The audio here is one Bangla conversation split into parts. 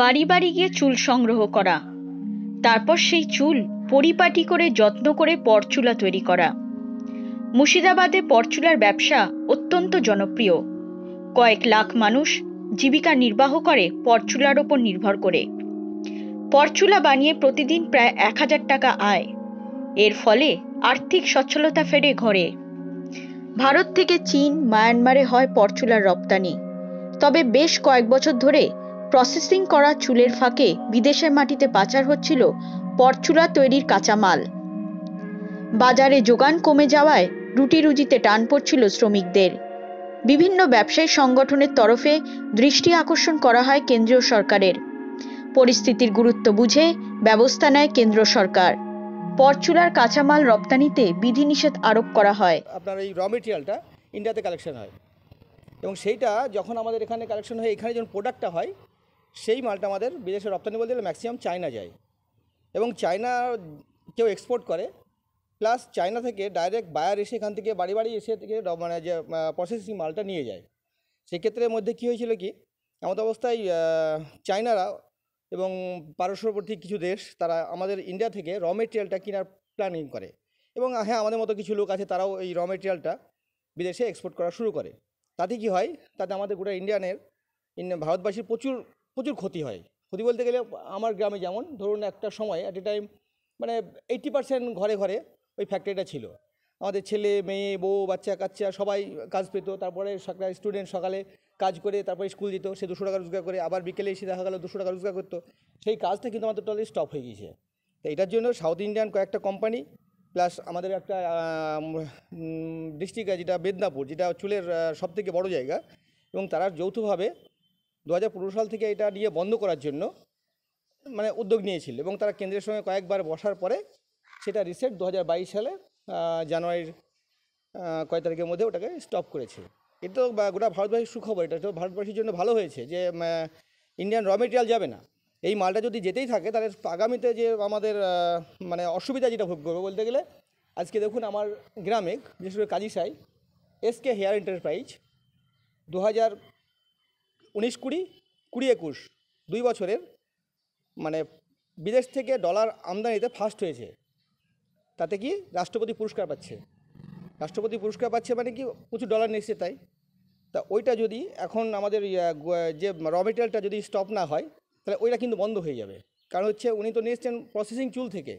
বাড়ি বাড়ি গিয়ে চুল সংগ্রহ করা তারপর সেই চুল পরিপাটি করে যত্ন করে পরচুলা তৈরি করা মুর্শিদাবাদে পরচুলার ব্যবসা অত্যন্ত জনপ্রিয় কয়েক লাখ মানুষ জীবিকা নির্বাহ করে পরচুলার ওপর নির্ভর করে পরচুলা বানিয়ে প্রতিদিন প্রায় এক হাজার টাকা আয় এর ফলে আর্থিক সচ্ছলতা ফেরে ঘরে ভারত থেকে চীন মায়ানমারে হয় পরচুলার রপ্তানি তবে বেশ কয়েক বছর ধরে প্রসেসিং করা চুলের ফাঁকে বিদেশের মাটিতে পাচার হচ্ছিল পরচুলা তৈরির কাঁচামাল বাজারে যোগান কমে যাওয়ায় রুটি রুজিতে টান পড়ছিল শ্রমিকদের বিভিন্ন ব্যবসায়ী সংগঠনের তরফে দৃষ্টি আকর্ষণ করা হয় কেন্দ্রীয় সরকারের পরিস্থিতির গুরুত্ব বুঝে ব্যবস্থা নেয় কেন্দ্র সরকার পরচুলার কাঁচামাল রপ্তানিতে বিধিনিষেধ আরোপ করা হয় আপনার এই র মেটেরিয়ালটা ইন্ডিয়াতে কালেকশন হয় এবং সেইটা যখন আমাদের এখানে কালেকশন হয় এখানে যখন প্রোডাক্টটা হয় সেই মালটা আমাদের বিদেশে রপ্তানি বলতে গেলে ম্যাক্সিমাম চায়না যায় এবং চায়না কেউ এক্সপোর্ট করে প্লাস চায়না থেকে ডাইরেক্ট বায়ার এসে এখান থেকে বাড়ি বাড়ি এসে থেকে মানে যে প্রসেসিং মালটা নিয়ে যায় সেক্ষেত্রে মধ্যে কী হয়েছিল কি আমাদের অবস্থায় চায়নারা এবং পারস্যবর্তী কিছু দেশ তারা আমাদের ইন্ডিয়া থেকে র মেটেরিয়ালটা কেনার প্ল্যানিং করে এবং হ্যাঁ আমাদের মতো কিছু লোক আছে তারাও এই র মেটেরিয়ালটা বিদেশে এক্সপোর্ট করা শুরু করে তাতে কি হয় তাতে আমাদের গোটা ইন্ডিয়ানের ভারতবাসীর প্রচুর প্রচুর ক্ষতি হয় ক্ষতি বলতে গেলে আমার গ্রামে যেমন ধরুন একটা সময় অ্যাট এ টাইম মানে এইটটি পার্সেন্ট ঘরে ঘরে ওই ফ্যাক্টরিটা ছিল আমাদের ছেলে মেয়ে বউ বাচ্চা কাচ্চা সবাই কাজ পেতো তারপরে সকালে স্টুডেন্ট সকালে কাজ করে তারপরে স্কুল যেত সে দুশো টাকা রোজগার করে আবার বিকেলে এসে দেখা গেলো দুশো টাকা রোজগার করতো সেই কাজটা কিন্তু আমাদের টোটালি স্টপ হয়ে গিয়েছে তো এটার জন্য সাউথ ইন্ডিয়ান কয়েকটা কোম্পানি প্লাস আমাদের একটা ডিস্ট্রিক্ট যেটা মেদিনীপুর যেটা চুলের সবথেকে বড় জায়গা এবং তারা যৌথভাবে দু সাল থেকে এটা নিয়ে বন্ধ করার জন্য মানে উদ্যোগ নিয়েছিল এবং তারা কেন্দ্রের সঙ্গে কয়েকবার বসার পরে সেটা রিসেট দু সালে জানুয়ারির কয় তারিখের মধ্যে ওটাকে স্টপ করেছে এটা তো গোটা ভারতবাসীর সুখবর এটা তো ভারতবাসীর জন্য ভালো হয়েছে যে ইন্ডিয়ান র মেটেরিয়াল যাবে না এই মালটা যদি যেতেই থাকে তাহলে আগামীতে যে আমাদের মানে অসুবিধা যেটা ভোগ করবে বলতে গেলে আজকে দেখুন আমার গ্রামে বিশেষ করে কাজিসাই এসকে হেয়ার এন্টারপ্রাইজ দু হাজার উনিশ কুড়ি কুড়ি একুশ দুই বছরের মানে বিদেশ থেকে ডলার আমদানিতে ফার্স্ট হয়েছে তাতে কি রাষ্ট্রপতি পুরস্কার পাচ্ছে রাষ্ট্রপতি পুরস্কার পাচ্ছে মানে কি প্রচুর ডলার নিচ্ছে তাই তা ওইটা যদি এখন আমাদের যে র মেটেরিয়ালটা যদি স্টপ না হয় তাহলে ওইটা কিন্তু বন্ধ হয়ে যাবে কারণ হচ্ছে উনি তো নিয়েছেন প্রসেসিং চুল থেকে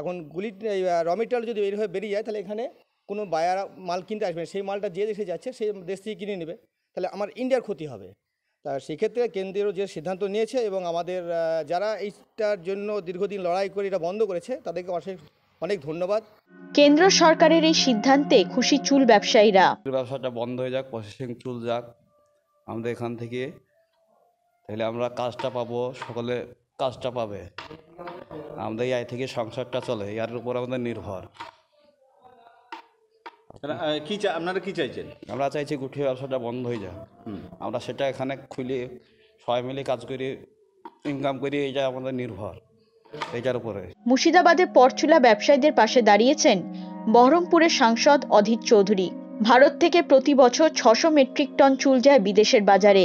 এখন গুলি র মেটেরিয়াল যদি এইভাবে বেরিয়ে যায় তাহলে এখানে কোনো বায়ার মাল কিনতে আসবে সেই মালটা যে দেশে যাচ্ছে সেই দেশ থেকে কিনে নেবে তাহলে আমার ইন্ডিয়ার ক্ষতি হবে তা সেক্ষেত্রে কেন্দ্রীয় যে সিদ্ধান্ত নিয়েছে এবং আমাদের যারা এইটার জন্য দীর্ঘদিন লড়াই করে এটা বন্ধ করেছে তাদেরকে অশেষ অনেক ধন্যবাদ কেন্দ্র সরকারের এই সিদ্ধান্তে খুশি চুল ব্যবসায়ীরা ব্যবসাটা বন্ধ হয়ে যাক প্রসেসিং চুল যাক আমাদের এখান থেকে তাহলে আমরা কাজটা পাবো সকলে কাজটা পাবে আমাদের এই থেকে সংসারটা চলে এর উপর আমাদের নির্ভর কি চা আপনারা কি চাইছেন আমরা চাইছি গুটি ব্যবসাটা বন্ধ হয়ে যায় আমরা সেটা এখানে খুলে সবাই মিলে কাজ করি ইনকাম করি এটা আমাদের নির্ভর এটার উপরে মুর্শিদাবাদের পরচুলা ব্যবসায়ীদের পাশে দাঁড়িয়েছেন বহরমপুরের সাংসদ অধীর চৌধুরী ভারত থেকে প্রতি বছর ছশো মেট্রিক টন চুল যায় বিদেশের বাজারে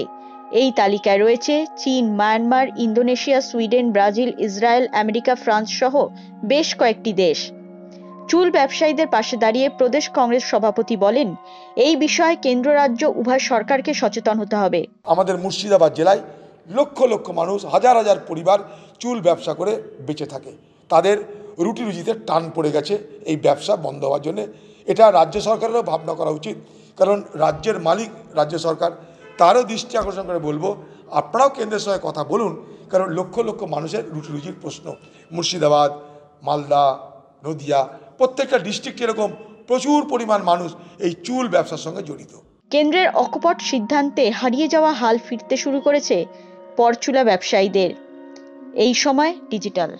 এই তালিকায় রয়েছে চীন Myanmar Indonesia Sweden Brazil Israel America France সহ বেশ কয়েকটি দেশ চুল ব্যবসায়ীদের পাশে দাঁড়িয়ে প্রদেশ কংগ্রেস সভাপতি বলেন এই বিষয়ে কেন্দ্র রাজ্য উভয় সরকারকে সচেতন হতে হবে আমাদের মুর্শিদাবাদ জেলায় লক্ষ লক্ষ মানুষ হাজার হাজার পরিবার চুল ব্যবসা করে বেঁচে থাকে তাদের রুটি রুজিতে টান পড়ে গেছে এই ব্যবসা বন্ধ হওয়ার জন্য এটা রাজ্য সরকারেরও ভাবনা করা উচিত কারণ রাজ্যের মালিক রাজ্য সরকার তারও দৃষ্টি আকর্ষণ করে বলবো আপনারাও কেন্দ্রের সঙ্গে কথা বলুন কারণ লক্ষ লক্ষ মানুষের রুটি রুজির প্রশ্ন মুর্শিদাবাদ মালদা নদিয়া প্রত্যেকটা ডিস্ট্রিক্ট এরকম প্রচুর পরিমাণ মানুষ এই চুল ব্যবসার সঙ্গে জড়িত কেন্দ্রের অকপট সিদ্ধান্তে হারিয়ে যাওয়া হাল ফিরতে শুরু করেছে পরচুলা ব্যবসায়ীদের এই সময় ডিজিটাল